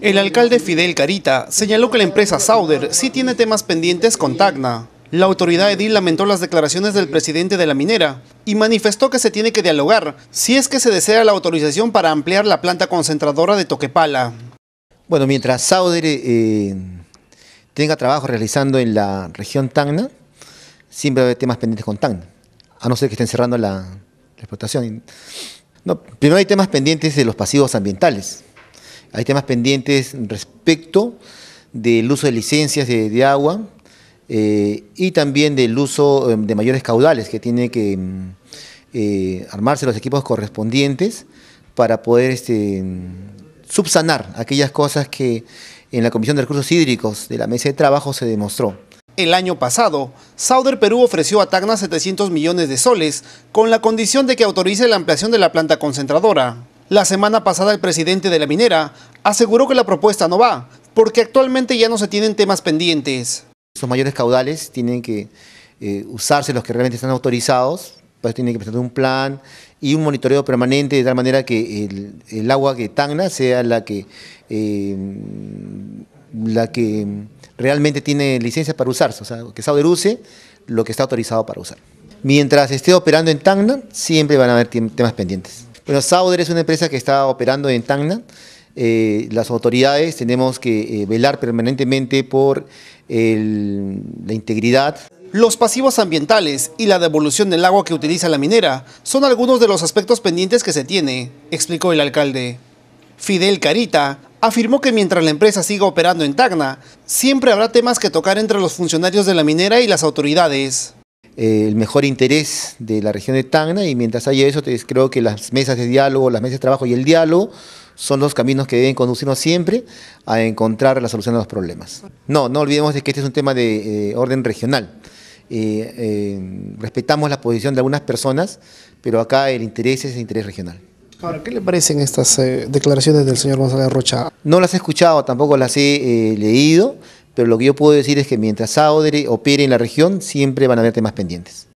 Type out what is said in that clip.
El alcalde Fidel Carita señaló que la empresa Sauder sí tiene temas pendientes con Tacna. La autoridad edil lamentó las declaraciones del presidente de la minera y manifestó que se tiene que dialogar si es que se desea la autorización para ampliar la planta concentradora de Toquepala. Bueno, mientras Sauder eh, tenga trabajo realizando en la región Tacna, siempre va temas pendientes con Tacna, a no ser que estén cerrando la, explotación. primero hay temas pendientes de los pasivos ambientales. Hay temas pendientes respecto del uso de licencias de, agua eh, y también del uso em, de mayores caudales que tiene que em, eh, armarse los equipos correspondientes para poder este, em, subsanar aquellas cosas que en la Comisión de Recursos Hídricos de la Mesa de Trabajo se demostró. El año pasado, Sauder Perú ofreció a Tacna 700 millones de soles con la condición de que autorice la ampliación de la planta concentradora. La semana pasada el presidente de la minera aseguró que la propuesta no va, porque actualmente ya no se tienen temas pendientes. Los mayores caudales tienen que eh, usarse los que realmente están autorizados, pues tienen que presentar un plan y un monitoreo permanente de tal manera que el, agua que tangna sea la que, em, la que realmente tiene licencia para usarse, o sea, que Sauder use lo que está autorizado para usar. Mientras esté operando en Tacna, siempre van a haber temas pendientes. Bueno, Sauder es una empresa que está operando en Tacna. Eh, las autoridades tenemos que eh, velar permanentemente por la integridad. Los pasivos ambientales y la devolución del agua que utiliza la minera son algunos de los aspectos pendientes que se tiene, explicó el alcalde. Fidel Carita afirmó que mientras la empresa siga operando en Tacna, siempre habrá temas que tocar entre los funcionarios de la minera y las autoridades. Eh, el mejor interés de la región de Tangna, y mientras haya eso, te, creo que las mesas de diálogo, las mesas de trabajo y el diálogo son los caminos que deben conducirnos siempre a encontrar la solución a los problemas. No, no olvidemos de que este es un tema de eh, orden regional. Eh, respetamos la posición de algunas personas, pero acá el interés es el interés regional. Ahora, ¿qué le parecen estas declaraciones del señor González Rocha? No las he escuchado, tampoco las he leído pero lo que yo puedo decir es que mientras Saudere opere en la región, siempre van a haber temas pendientes.